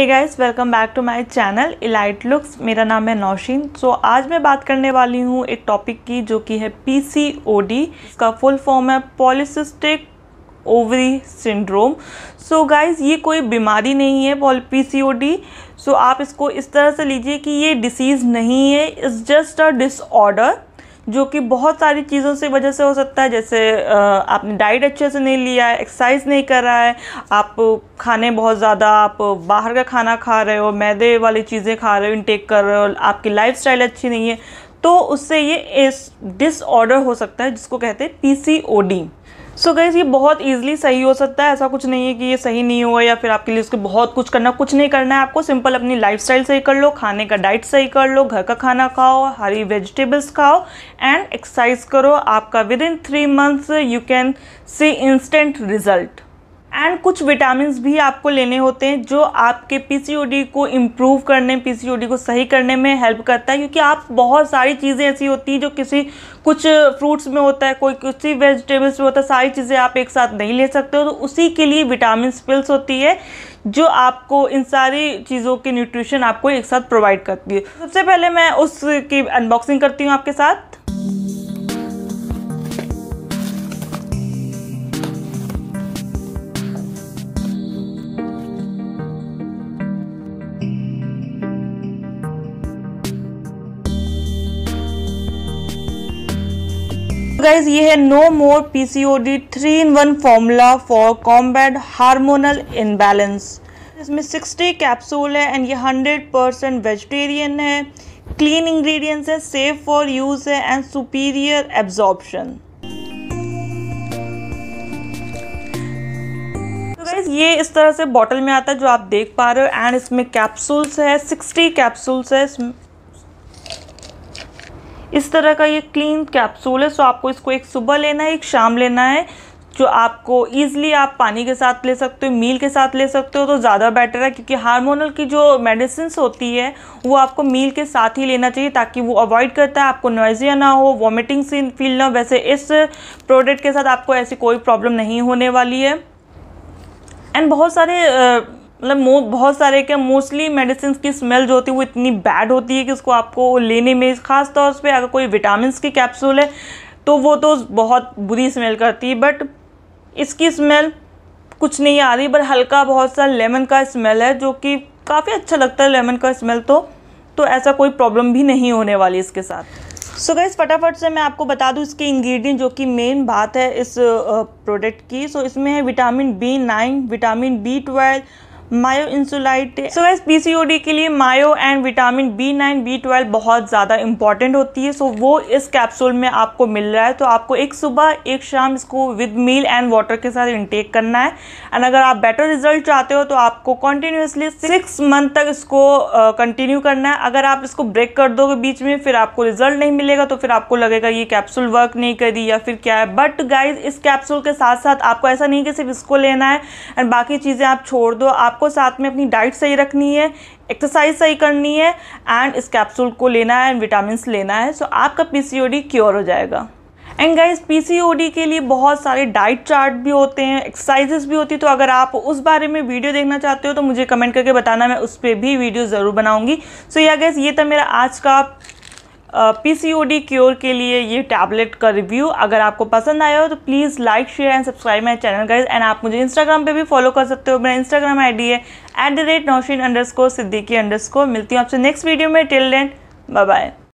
hey guys welcome back to my channel Elite Looks मेरा नाम है नौशीन सो so, आज मैं बात करने वाली हूँ एक टॉपिक की जो कि है पीसीओडी इसका फुल फॉर्म है polycystic ovary syndrome so guys ये कोई बीमारी नहीं है पीसीओडी सो so, आप इसको इस तरह से लीजिए कि ये डिसीज़ नहीं है इज जस्ट अ डिसऑर्डर जो कि बहुत सारी चीज़ों से वजह से हो सकता है जैसे आपने डाइट अच्छे से नहीं लिया है एक्सरसाइज नहीं कर रहा है आप खाने बहुत ज़्यादा आप बाहर का खाना खा रहे हो मैदे वाली चीज़ें खा रहे हो इनटेक कर रहे हो आपकी लाइफ अच्छी नहीं है तो उससे ये डिसऑर्डर हो सकता है जिसको कहते हैं P C O D so guys ये बहुत ईजिली सही हो सकता है ऐसा कुछ नहीं है कि ये सही नहीं हुआ या फिर आपके लिए उसके बहुत कुछ करना कुछ नहीं करना है आपको सिंपल अपनी लाइफ सही कर लो खाने का डाइट सही कर लो घर का खाना खाओ हरी वेजिटेबल्स खाओ एंड एक्सरसाइज करो आपका within three months you can see instant result and कुछ विटामिन भी आपको लेने होते हैं जो आपके पीसीओडी को इम्प्रूव करने पीसीओडी को सही करने में हेल्प करता है क्योंकि आप बहुत सारी चीज़ें ऐसी होती हैं जो किसी कुछ फ्रूट्स में होता है कोई किसी वेजिटेबल्स में होता है सारी चीज़ें आप एक साथ नहीं ले सकते हो तो उसी के लिए विटामिन पिल्स होती है जो आपको इन सारी चीज़ों की न्यूट्रिशन आपको एक साथ प्रोवाइड करती है सबसे पहले मैं उसकी अनबॉक्सिंग करती हूँ आपके साथ गाइज ये है no more PCOD three in one formula for combat hormonal imbalance इसमें 60 कैप्सूल है एंड ये 100 परसेंट वेजिटेरियन है क्लीन इंग्रेडिएंट्स है सेफ फॉर यूज है एंड सुपीरियर एब्जॉर्प्शन ये इस तरह से बॉटल में आता है जो आप देख पा रहे हो एंड इसमें कैप्सूल्स है 60 कैप्सूल्स है इस तरह का ये क्लीन कैप्सूल है सो आपको इसको एक सुबह लेना है एक शाम लेना है जो आपको ईज़िली आप पानी के साथ ले सकते हो मील के साथ ले सकते हो तो ज़्यादा बेटर है क्योंकि हार्मोनल की जो मेडिसिन होती है वो आपको मील के साथ ही लेना चाहिए ताकि वो अवॉइड करता है आपको नोइजिया ना हो वॉमिटिंग सीन फील ना हो वैसे इस प्रोडक्ट के साथ आपको ऐसी कोई प्रॉब्लम नहीं होने वाली है एंड बहुत सारे मतलब बहुत सारे क्या मोस्टली मेडिसिन की स्मेल जो होती है वो इतनी बैड होती है कि उसको आपको लेने में ख़ास तौर पे अगर कोई विटामिन की कैप्सूल है तो वो तो बहुत बुरी स्मेल करती है बट इसकी स्मेल कुछ नहीं आ रही बट हल्का बहुत सा लेमन का स्मेल है जो कि काफ़ी अच्छा लगता है लेमन का स्मेल तो तो ऐसा कोई प्रॉब्लम भी नहीं होने वाली इसके साथ सो so गैस फटाफट से मैं आपको बता दूँ इसके इंग्रेडिएंट जो कि मेन बात है इस प्रोडक्ट की सो so इसमें है vitamin B nine vitamin B twelve myo inositol so S P के लिए myo and vitamin B nine B twelve बहुत ज़्यादा इंपॉर्टेंट होती है सो so, वो इस कैप्सूल में आपको मिल रहा है तो आपको एक सुबह एक शाम इसको विद मील एंड वाटर के साथ इंटेक करना है एंड अगर आप बेटर रिजल्ट चाहते हो तो आपको कॉन्टिन्यूसली सिक्स मंथ तक इसको कंटिन्यू uh, करना है अगर आप इसको ब्रेक कर दोगे बीच में फिर आपको रिजल्ट नहीं मिलेगा तो फिर आपको लगेगा ये कैप्सूल वर्क नहीं करी या फिर क्या है बट गाइज इस कैप्सूल के साथ साथ आपको ऐसा नहीं कि सिर्फ इसको लेना है एंड बाकी चीज़ें आप छोड़ दो आप आपको साथ में अपनी डाइट सही रखनी है एक्सरसाइज सही करनी है एंड इस कैप्सूल को लेना है एंड विटामिन लेना है सो आपका पी क्योर हो जाएगा एंड गाइज पीसीओडी के लिए बहुत सारे डाइट चार्ट भी होते हैं एक्सरसाइजेस भी होती है तो अगर आप उस बारे में वीडियो देखना चाहते हो तो मुझे कमेंट करके बताना मैं उस पर भी वीडियो ज़रूर बनाऊंगी सो या गैस गाइज ये था मेरा आज का पीसीओडी क्योर के लिए ये टैबलेट का रिव्यू अगर आपको पसंद आया हो तो please like share and subscribe my channel guys and आप मुझे इंस्टाग्राम पे भी फॉलो कर सकते हो मेरा इंस्टाग्राम आईडी है at the rate Nausheen underscore स्कोर सिद्दीकी अंडर स्कोर मिलती हूँ आपसे नेक्स्ट वीडियो में टिल डेंट बाय बाय